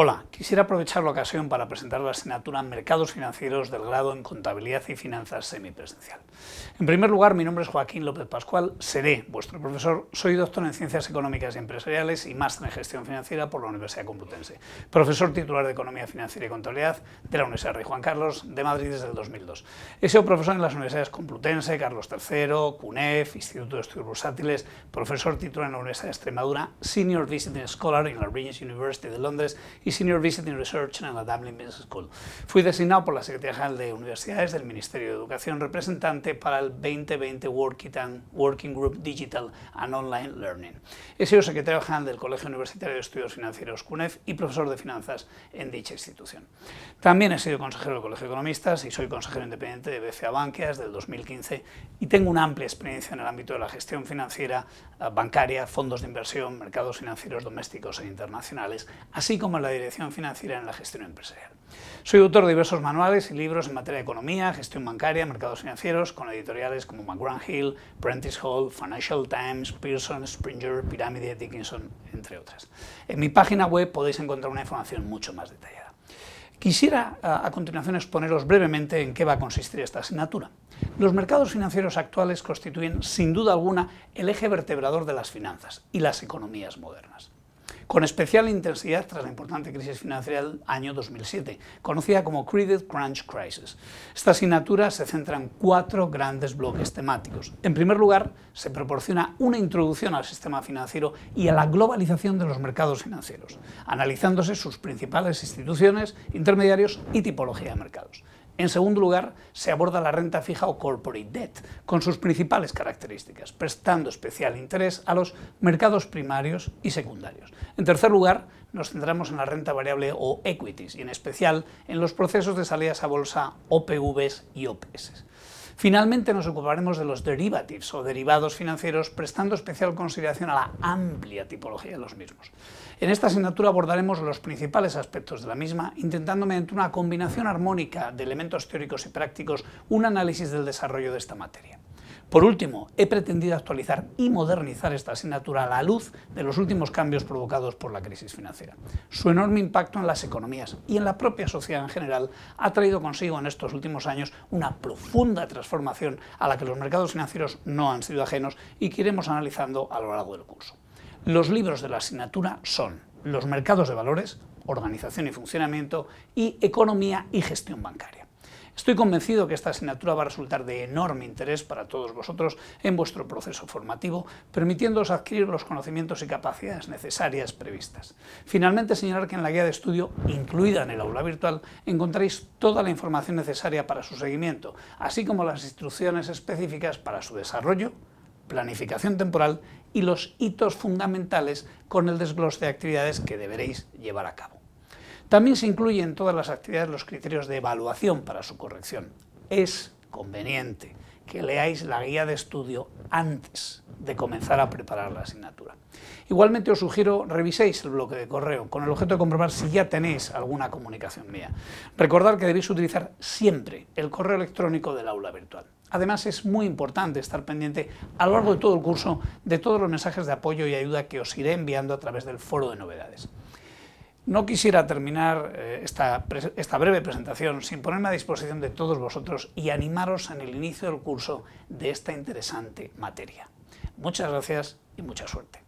Hola, quisiera aprovechar la ocasión para presentar la asignatura Mercados Financieros del grado en Contabilidad y Finanzas Semipresencial. En primer lugar, mi nombre es Joaquín López Pascual, seré vuestro profesor, soy doctor en Ciencias Económicas y Empresariales y máster en Gestión Financiera por la Universidad Complutense, profesor titular de Economía Financiera y Contabilidad de la Universidad Rey Juan Carlos de Madrid desde el 2002. He sido profesor en las universidades Complutense, Carlos III, CUNEF, Instituto de Estudios Bursátiles, profesor titular en la Universidad de Extremadura, Senior Visiting Scholar en la Regent's University de Londres y Senior Visiting Research en la Dublin Business School. Fui designado por la Secretaría General de Universidades del Ministerio de Educación representante para el 2020 Working Group Digital and Online Learning. He sido secretario general del Colegio Universitario de Estudios Financieros CUNEF y profesor de finanzas en dicha institución. También he sido consejero del Colegio de Economistas y soy consejero independiente de BCA Bankia desde el 2015 y tengo una amplia experiencia en el ámbito de la gestión financiera, eh, bancaria, fondos de inversión, mercados financieros domésticos e internacionales, así como en la dirección financiera en la gestión empresarial. Soy autor de diversos manuales y libros en materia de economía, gestión bancaria, mercados financieros, con editoriales como McGraw Hill, Prentice Hall, Financial Times, Pearson, Springer, Pirámide, Dickinson, entre otras. En mi página web podéis encontrar una información mucho más detallada. Quisiera a continuación exponeros brevemente en qué va a consistir esta asignatura. Los mercados financieros actuales constituyen, sin duda alguna, el eje vertebrador de las finanzas y las economías modernas con especial intensidad tras la importante crisis financiera del año 2007, conocida como Credit Crunch Crisis. Esta asignatura se centra en cuatro grandes bloques temáticos. En primer lugar, se proporciona una introducción al sistema financiero y a la globalización de los mercados financieros, analizándose sus principales instituciones, intermediarios y tipología de mercados. En segundo lugar, se aborda la renta fija o corporate debt, con sus principales características, prestando especial interés a los mercados primarios y secundarios. En tercer lugar, nos centramos en la renta variable o equities y en especial en los procesos de salidas a bolsa OPVs y OPS. Finalmente nos ocuparemos de los derivatives o derivados financieros, prestando especial consideración a la amplia tipología de los mismos. En esta asignatura abordaremos los principales aspectos de la misma, intentando mediante una combinación armónica de elementos teóricos y prácticos un análisis del desarrollo de esta materia. Por último, he pretendido actualizar y modernizar esta asignatura a la luz de los últimos cambios provocados por la crisis financiera. Su enorme impacto en las economías y en la propia sociedad en general ha traído consigo en estos últimos años una profunda transformación a la que los mercados financieros no han sido ajenos y que iremos analizando a lo largo del curso. Los libros de la asignatura son Los mercados de valores, Organización y funcionamiento y Economía y gestión bancaria. Estoy convencido que esta asignatura va a resultar de enorme interés para todos vosotros en vuestro proceso formativo, permitiéndoos adquirir los conocimientos y capacidades necesarias previstas. Finalmente, señalar que en la guía de estudio, incluida en el aula virtual, encontráis toda la información necesaria para su seguimiento, así como las instrucciones específicas para su desarrollo, planificación temporal y los hitos fundamentales con el desglose de actividades que deberéis llevar a cabo. También se incluyen en todas las actividades los criterios de evaluación para su corrección. Es conveniente que leáis la guía de estudio antes de comenzar a preparar la asignatura. Igualmente os sugiero reviséis el bloque de correo con el objeto de comprobar si ya tenéis alguna comunicación mía. Recordar que debéis utilizar siempre el correo electrónico del aula virtual. Además es muy importante estar pendiente a lo largo de todo el curso de todos los mensajes de apoyo y ayuda que os iré enviando a través del foro de novedades. No quisiera terminar eh, esta, esta, breve presentación sin ponerme a disposición de todos vosotros y animaros en el inicio del curso de esta interesante materia. Muchas gracias y mucha suerte.